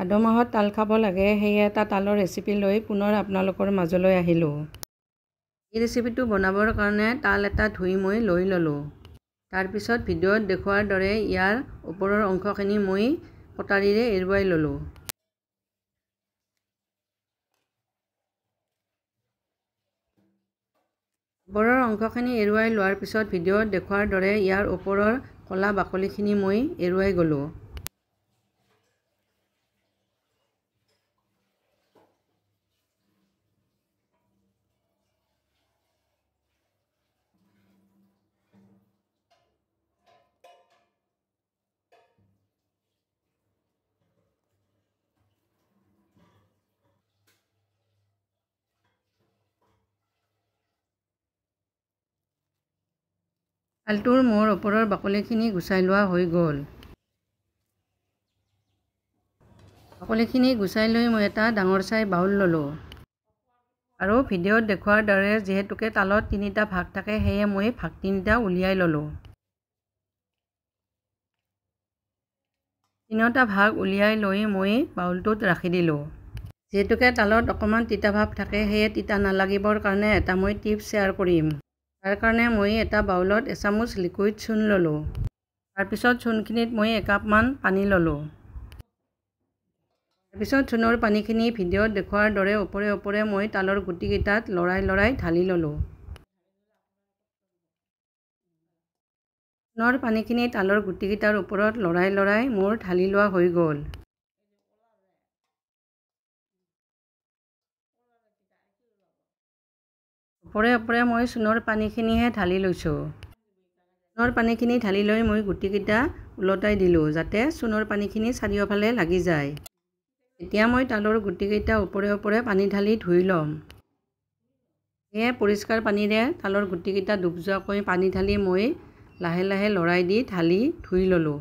ভাদ মাহত তাল খাব লাগে সেই এটা তালৰ ৰেচিপি লৈ পুনৰ আপোনালোকৰ মাজলৈ আহিলোঁ এই ৰেচিপিটো বনাবৰ কাৰণে তাল এটা ধুই মই লৈ ল'লোঁ তাৰপিছত ভিডিঅ'ত দেখুওৱাৰ দৰে ইয়াৰ ওপৰৰ অংশখিনি মই কটাৰীৰে এৰুৱাই ল'লোঁ ওপৰৰ অংশখিনি এৰুৱাই লোৱাৰ পিছত ভিডিঅ'ত দেখুওৱাৰ দৰে ইয়াৰ ওপৰৰ ক'লা বাকলিখিনি মই এৰুৱাই গ'লোঁ ছালটোৰ মোৰ ওপৰৰ বাকলিখিনি গুচাই লোৱা হৈ গ'ল বাকলিখিনি গুচাই লৈ মই এটা ডাঙৰ চাই বাউল ল'লোঁ আৰু ভিডিঅ'ত দেখুৱাৰ দৰে যিহেতুকে তালত তিনিটা ভাগ থাকে সেয়ে মই ভাগ তিনিটা উলিয়াই ল'লোঁ তিনিওটা ভাগ উলিয়াই লৈ মই বাউলটোত ৰাখি দিলোঁ যিহেতুকে তালত অকণমান তিতা তিতাভাৱ থাকে সেয়ে তিতা নালাগিবৰ কাৰণে এটা মই টিপছ শ্বেয়াৰ কৰিম তাৰ কাৰণে মই এটা বাউলত এচামুচ লিকুইড চূণ ল'লোঁ তাৰপিছত চূণখিনিত মই একাপমান পানী ল'লোঁ তাৰপিছত চূণৰ পানীখিনি ভিডিঅ'ত দেখুওৱাৰ দৰে ওপৰে ওপৰে মই তালৰ গুটিকেইটাত লৰাই লৰাই ঢালি ল'লোঁ চূণৰ পানীখিনি তালৰ গুটিকেইটাৰ ওপৰত লৰাই লৰাই মোৰ ঢালি লোৱা হৈ গ'ল ওপৰে ওপৰে মই চূণৰ পানীখিনিহে ঢালি লৈছোঁ চূণৰ পানীখিনি ঢালি লৈ মই গুটিকেইটা ওলটাই দিলোঁ যাতে চূণৰ পানীখিনি চাৰিওফালে লাগি যায় এতিয়া মই তালৰ গুটিকেইটা ওপৰে ওপৰে পানী ঢালি ধুই ল'ম সেয়ে পৰিষ্কাৰ পানীৰে তালৰ গুটিকেইটা ডুব যোৱাকৈ পানী ঢালি মই লাহে লাহে লৰাই দি ঢালি ধুই ল'লোঁ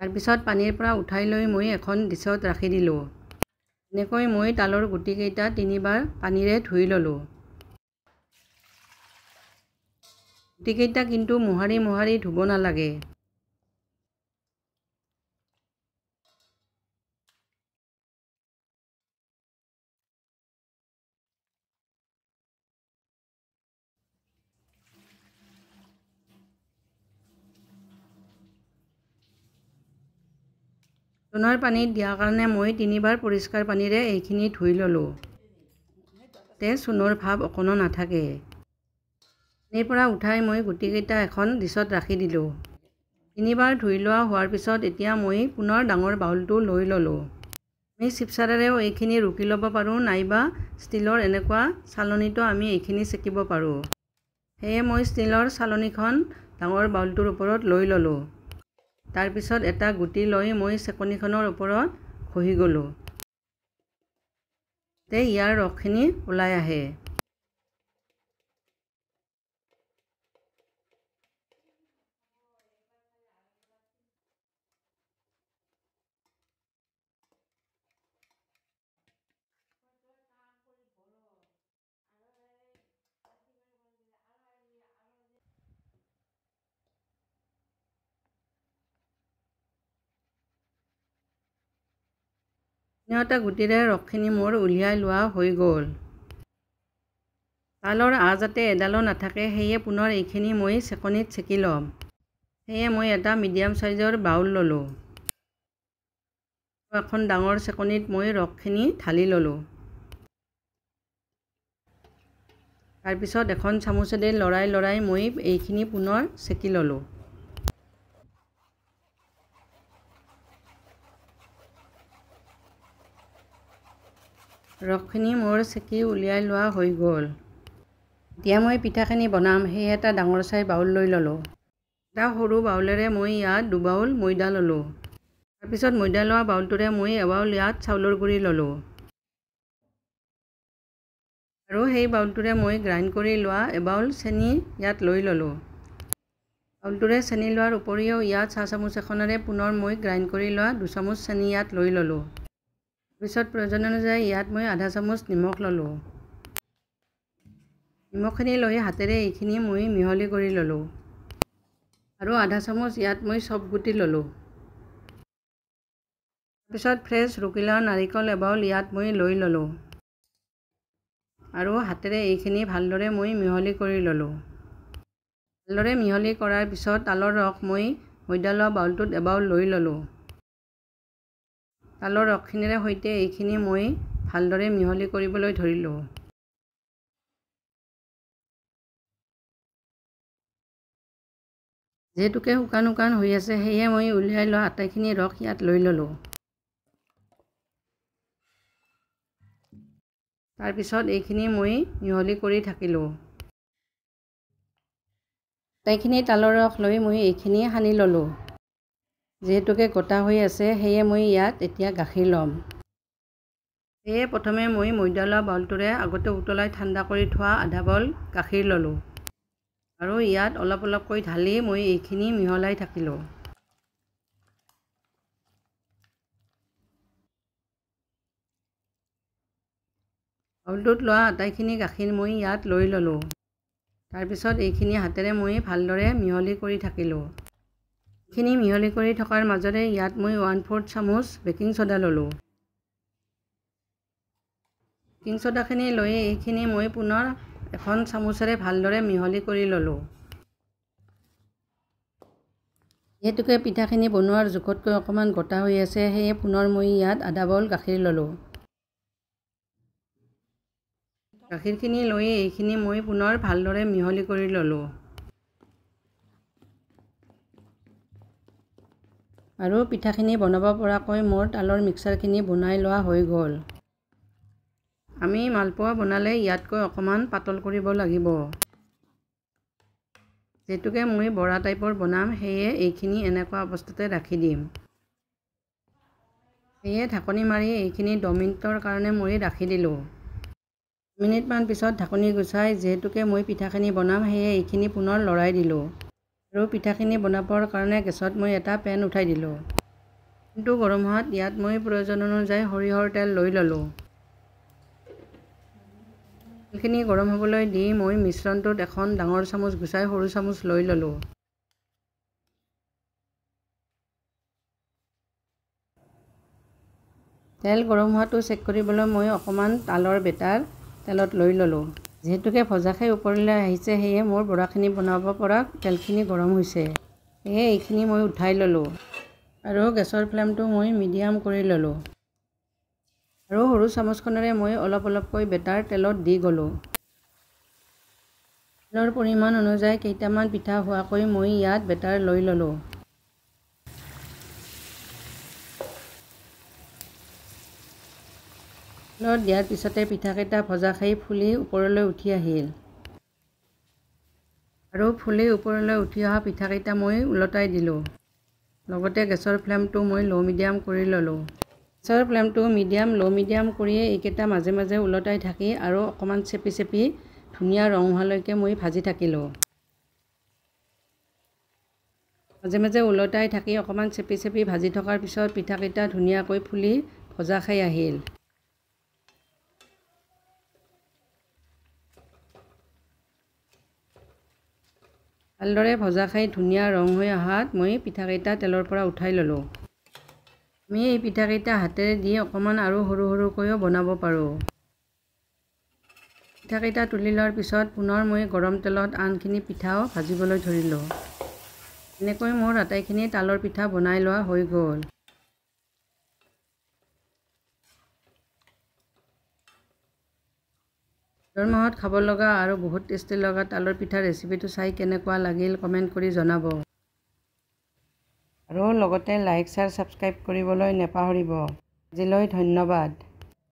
তাৰপিছত পানীৰ পৰা উঠাই লৈ মই এখন ডিছত ৰাখি দিলোঁ এনেকৈ মই তালৰ গুটিকেইটা তিনিবাৰ পানীৰে ধুই ল'লোঁ গুটিকেইটা কিন্তু মোহাৰি মোহাৰি ধুব নালাগে ৰন্ধনৰ পানীত দিয়াৰ কাৰণে মই তিনিবাৰ পৰিষ্কাৰ পানীৰে এইখিনি ধুই ল'লোঁ তে চূণৰ ভাৱ অকণো নাথাকে পানীৰ পৰা উঠাই মই গুটিকেইটা এখন ডিছত ৰাখি দিলোঁ তিনিবাৰ ধুই লোৱা হোৱাৰ পিছত এতিয়া মই পুনৰ ডাঙৰ বাউলটো লৈ ল'লোঁ আমি চিপচাৰেৰেও এইখিনি ৰুকি ল'ব পাৰোঁ নাইবা ষ্টীলৰ এনেকুৱা চালনীটো আমি এইখিনি চেকিব পাৰোঁ সেয়ে মই ষ্টীলৰ চালনীখন ডাঙৰ বাউলটোৰ ওপৰত লৈ ল'লোঁ তাৰপিছত এটা গুটি লৈ মই চেকনিখনৰ ওপৰত খহি গ'লোঁ তে ইয়াৰ ৰসখিনি ওলাই আহে ধুনীয়া গুটিৰে ৰসখিনি মোৰ উলিয়াই লোৱা হৈ গ'ল তালৰ আ যাতে এডালো নাথাকে সেয়ে পুনৰ এইখিনি মই চেকনিত চেকি ল'ম সেয়ে মই এটা মিডিয়াম চাইজৰ বাউল ল'লোঁ এখন ডাঙৰ চেকনিত মই ৰসখিনি ঢালি ল'লোঁ তাৰপিছত এখন চামুচেদি লৰাই লৰাই মই এইখিনি পুনৰ চেকি ল'লোঁ ৰসখিনি মোৰ চেকি উলিয়াই লোৱা হৈ গ'ল এতিয়া মই পিঠাখিনি বনাম সেই এটা ডাঙৰ চাই বাউল লৈ ল'লোঁ এটা সৰু বাউলেৰে মই ইয়াত দুবাউল ময়দা ল'লোঁ তাৰপিছত ময়দা লোৱা বাউলটোৰে মই এবাউল ইয়াত চাউলৰ গুড়ি ল'লোঁ আৰু সেই বাউলটোৰে মই গ্ৰাইণ্ড কৰি লোৱা এবাউল চেনি ইয়াত লৈ ল'লোঁ বাউলটোৰে চেনি লোৱাৰ উপৰিও ইয়াত চাহ চামুচ এখনেৰে পুনৰ মই গ্ৰাইণ্ড কৰি লোৱা দুচামুচ চেনি ইয়াত লৈ ল'লোঁ পিছত প্ৰয়োজন অনুযায়ী ইয়াত মই আধা চামুচ নিমখ ল'লোঁ নিমখখিনি লৈ হাতেৰে এইখিনি মই মিহলি কৰি ল'লোঁ আৰু আধা চামুচ ইয়াত মই চব গুটি ল'লোঁ তাৰপিছত ফ্ৰেছ ৰুকিলা নাৰিকল এবাউল ইয়াত মই লৈ ল'লোঁ আৰু হাতেৰে এইখিনি ভালদৰে মই মিহলি কৰি ল'লোঁ ভালদৰে মিহলি কৰাৰ পিছত তালৰ ৰস মই মৈদালোৱা বাউলটোত এবাউল লৈ ল'লোঁ তালৰ ৰসখিনিৰে সৈতে এইখিনি মই ভালদৰে মিহলি কৰিবলৈ ধৰিলোঁ যিহেতুকে শুকান শুকান হৈ আছে সেয়ে মই উলিয়াই লোৱা আটাইখিনি ৰস ইয়াত লৈ ল'লোঁ তাৰপিছত এইখিনি মই মিহলি কৰি থাকিলোঁ আটাইখিনি তালৰ ৰস লৈ মই এইখিনি সানি ল'লোঁ যিহেতুকে গোটা হৈ আছে সেয়ে মই ইয়াত এতিয়া গাখীৰ ল'ম সেয়ে প্ৰথমে মই ময়দা লোৱা বাউলটোৰে আগতে উতলাই ঠাণ্ডা কৰি থোৱা আধা বাউল গাখীৰ ল'লোঁ আৰু ইয়াত অলপ অলপকৈ ঢালি মই এইখিনি মিহলাই থাকিলোঁ বাউলটোত লোৱা আটাইখিনি গাখীৰ মই ইয়াত লৈ ল'লোঁ তাৰপিছত এইখিনি হাতেৰে মই ভালদৰে মিহলি কৰি থাকিলোঁ খিনি মিহলি কৰি থকাৰ মাজতে ইয়াত মই ওৱান ফ'ৰ্থ চামুচ বেকিং চ'দা ল'লোঁ বেকিং চ'দাখিনি লৈ এইখিনি মই পুনৰ এখন চামুচেৰে ভালদৰে মিহলি কৰি ল'লোঁ যিহেতুকে পিঠাখিনি বনোৱাৰ জোখতকৈ অকণমান গোটা হৈ আছে সেয়ে পুনৰ মই ইয়াত আধা বল গাখীৰ ল'লোঁ গাখীৰখিনি লৈ এইখিনি মই পুনৰ ভালদৰে মিহলি কৰি ল'লোঁ আৰু পিঠাখিনি বনাব পৰাকৈ মোৰ তালৰ মিক্সাৰখিনি বনাই লোৱা হৈ গ'ল আমি মালপোৱা বনালে ইয়াতকৈ অকণমান পাতল কৰিব লাগিব যিহেতুকে মই বৰা টাইপৰ বনাম সেয়ে এইখিনি এনেকুৱা অৱস্থাতে ৰাখি দিম সেয়ে ঢাকনি মাৰি এইখিনি দুমিনিটৰ কাৰণে মই ৰাখি দিলোঁ মিনিটমান পিছত ঢাকনি গুচাই যিহেতুকে মই পিঠাখিনি বনাম সেয়ে এইখিনি পুনৰ লৰাই দিলোঁ আৰু পিঠাখিনি বনাবৰ কাৰণে গেছত মই এটা পেন উঠাই দিলোঁ কিন্তু গৰম হোৱাত ইয়াত মই প্ৰয়োজন অনুযায়ী সৰিয়হৰ তেল লৈ ল'লোঁ তেলখিনি গৰম হ'বলৈ দি মই মিশ্ৰণটোত এখন ডাঙৰ চামুচ গুচাই সৰু চামুচ লৈ ল'লোঁ তেল গৰম হোৱাটো চেক কৰিবলৈ মই অকণমান তালৰ বেটাৰ তেলত লৈ ল'লোঁ যিহেতুকে ভজাখাই ওপৰলৈ আহিছে সেয়ে মোৰ বৰাখিনি বনাব পৰা তেলখিনি গৰম হৈছে সেয়ে এইখিনি মই উঠাই ল'লোঁ আৰু গেছৰ ফ্লেমটো মই মিডিয়াম কৰি ল'লোঁ আৰু সৰু চামুচখনেৰে মই অলপ অলপকৈ বেটাৰ তেলত দি গ'লোঁ তেলৰ পৰিমাণ অনুযায়ী কেইটামান পিঠা হোৱাকৈ মই ইয়াত বেটাৰ লৈ ল'লোঁ তেলত দিয়াৰ পিছতে পিঠাকেইটা ভজা খাই ফুলি ওপৰলৈ উঠি আহিল আৰু ফুলি ওপৰলৈ উঠি অহা পিঠাকেইটা মই ওলটাই দিলোঁ লগতে গেছৰ ফ্লেমটো মই ল' মিডিয়াম কৰি ল'লোঁ গেছৰ ফ্লেমটো মিডিয়াম ল' মিডিয়াম কৰিয়ে এইকেইটা মাজে মাজে ওলটাই থাকি আৰু অকণমান চেপি চেপি ধুনীয়া ৰং হোৱালৈকে মই ভাজি থাকিলোঁ মাজে মাজে ওলটাই থাকি অকণমান চেপি চেপি ভাজি থকাৰ পিছত পিঠাকেইটা ধুনীয়াকৈ ফুলি ভজা খাই আহিল ভালদৰে ভজা খাই ধুনীয়া ৰং হৈ অহাত মই পিঠাকেইটা তেলৰ পৰা উঠাই ল'লোঁ আমি এই পিঠাকেইটা হাতেৰে দি অকণমান আৰু সৰু সৰুকৈও বনাব পাৰোঁ পিঠাকেইটা তুলি লোৱাৰ পিছত পুনৰ মই গৰম তেলত আনখিনি পিঠাও ভাজিবলৈ ধৰিলোঁ এনেকৈ মোৰ আটাইখিনি তালৰ পিঠা বনাই লোৱা হৈ গ'ল মাহত খাব লগা আৰু বহুত টেষ্টি লগা তালৰ পিঠা ৰেচিপিটো চাই কেনেকুৱা লাগিল কমেণ্ট কৰি জনাব আৰু লগতে লাইক শ্বেয়াৰ ছাবস্ক্ৰাইব কৰিবলৈ নেপাহৰিব আজিলৈ ধন্যবাদ